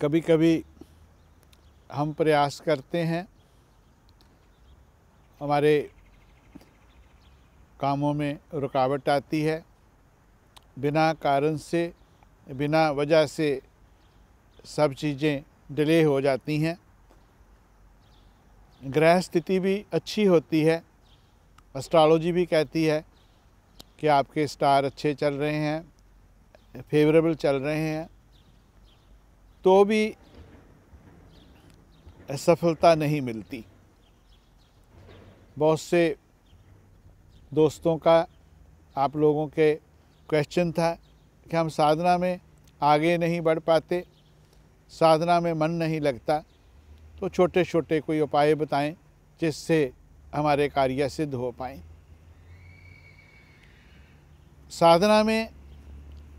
कभी कभी हम प्रयास करते हैं हमारे कामों में रुकावट आती है बिना कारण से बिना वजह से सब चीज़ें डिले हो जाती हैं ग्रह स्थिति भी अच्छी होती है एस्ट्रोलॉजी भी कहती है कि आपके स्टार अच्छे चल रहे हैं फेवरेबल चल रहे हैं तो भी सफलता नहीं मिलती बहुत से दोस्तों का आप लोगों के क्वेश्चन था कि हम साधना में आगे नहीं बढ़ पाते साधना में मन नहीं लगता तो छोटे छोटे कोई उपाय बताएं जिससे हमारे कार्य सिद्ध हो पाए साधना में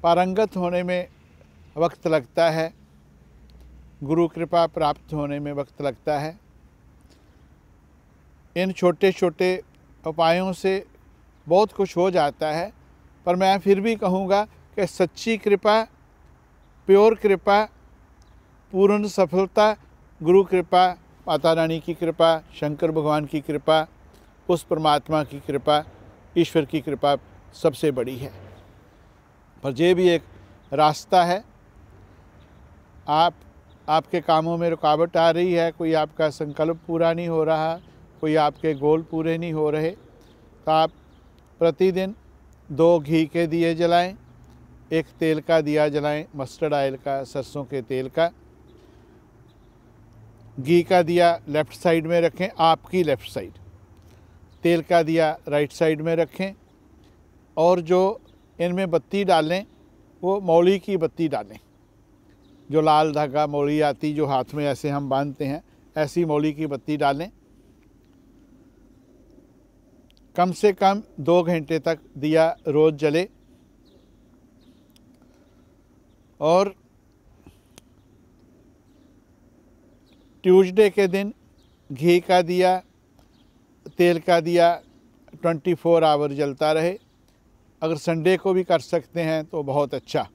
पारंगत होने में वक्त लगता है गुरु कृपा प्राप्त होने में वक्त लगता है इन छोटे छोटे उपायों से बहुत कुछ हो जाता है पर मैं फिर भी कहूँगा कि सच्ची कृपा प्योर कृपा पूर्ण सफलता गुरु कृपा माता रानी की कृपा शंकर भगवान की कृपा उस परमात्मा की कृपा ईश्वर की कृपा सबसे बड़ी है पर यह भी एक रास्ता है आप आपके कामों में रुकावट आ रही है कोई आपका संकल्प पूरा नहीं हो रहा कोई आपके गोल पूरे नहीं हो रहे तो आप प्रतिदिन दो घी के दिए जलाएं, एक तेल का दिया जलाएं, मस्टर्ड ऑयल का सरसों के तेल का घी का दिया लेफ़्ट साइड में रखें आपकी लेफ़्ट साइड तेल का दिया राइट साइड में रखें और जो इनमें बत्ती डालें वो मौली की बत्ती डालें जो लाल धागा मोली आती जो हाथ में ऐसे हम बांधते हैं ऐसी मोली की बत्ती डालें कम से कम दो घंटे तक दिया रोज़ जले और ट्यूसडे के दिन घी का दिया तेल का दिया 24 फोर आवर जलता रहे अगर संडे को भी कर सकते हैं तो बहुत अच्छा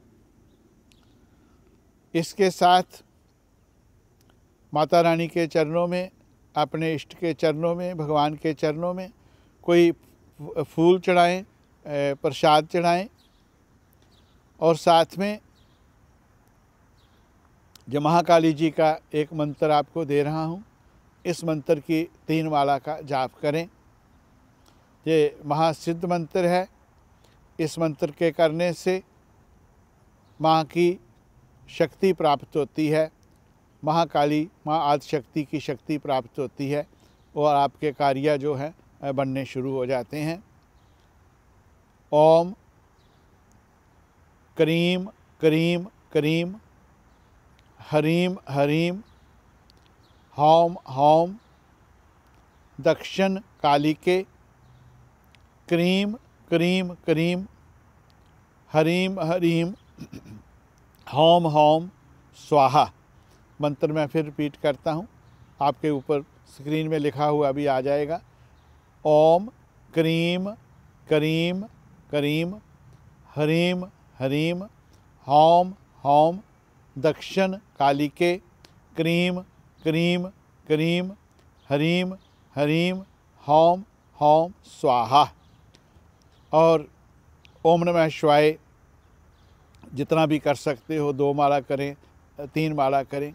इसके साथ माता रानी के चरणों में अपने इष्ट के चरणों में भगवान के चरणों में कोई फूल चढ़ाएं प्रसाद चढ़ाएं और साथ में जो महाकाली जी का एक मंत्र आपको दे रहा हूँ इस मंत्र की तीन माला का जाप करें ये महासिद्ध मंत्र है इस मंत्र के करने से माँ की शक्ति प्राप्त होती है महाकाली माँ आदिशक्ति की शक्ति प्राप्त होती है और आपके कार्य जो हैं बनने शुरू हो जाते हैं ओम करीम करीम करीम हरीम हरीम हौम हौम दक्षिण काली के क्रीम क्रीम क्रीम हरीम हरीम होम होम स्वाहा मंत्र मैं फिर रिपीट करता हूँ आपके ऊपर स्क्रीन में लिखा हुआ भी आ जाएगा ओम क्रीम करीम करीम हरीम हरीम होम होम दक्षिण कालिके क्रीम क्रीम क्रीम हरीम हरीम होम होम स्वाहा और ओम नमः शिवाय जितना भी कर सकते हो दो माला करें तीन माला करें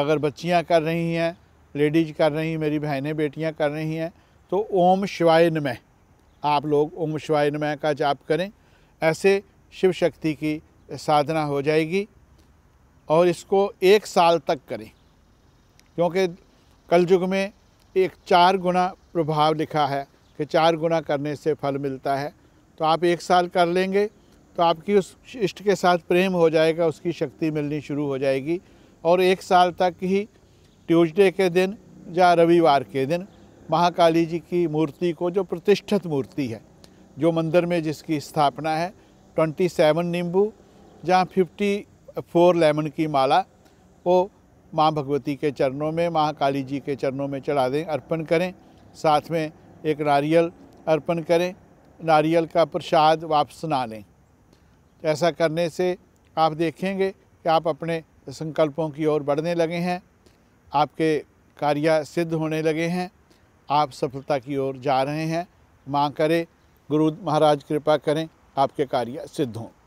अगर बच्चियां कर रही हैं लेडीज कर रही हैं मेरी बहनें बेटियां कर रही हैं तो ओम शिवाय नमः आप लोग ओम शिवाय नमः का जाप करें ऐसे शिव शक्ति की साधना हो जाएगी और इसको एक साल तक करें क्योंकि कलयुग में एक चार गुना प्रभाव लिखा है कि चार गुना करने से फल मिलता है तो आप एक साल कर लेंगे तो आपकी उस इष्ट के साथ प्रेम हो जाएगा उसकी शक्ति मिलनी शुरू हो जाएगी और एक साल तक ही ट्यूजडे के दिन या रविवार के दिन महाकाली जी की मूर्ति को जो प्रतिष्ठित मूर्ति है जो मंदिर में जिसकी स्थापना है ट्वेंटी सेवन नींबू जहाँ फिफ्टी फोर लेमन की माला वो माँ भगवती के चरणों में महाकाली जी के चरणों में चढ़ा दें अर्पण करें साथ में एक नारियल अर्पण करें नारियल का प्रसाद वापस ना लें ऐसा करने से आप देखेंगे कि आप अपने संकल्पों की ओर बढ़ने लगे हैं आपके कार्य सिद्ध होने लगे हैं आप सफलता की ओर जा रहे हैं माँ करे गुरु महाराज कृपा करें आपके कार्य सिद्ध हों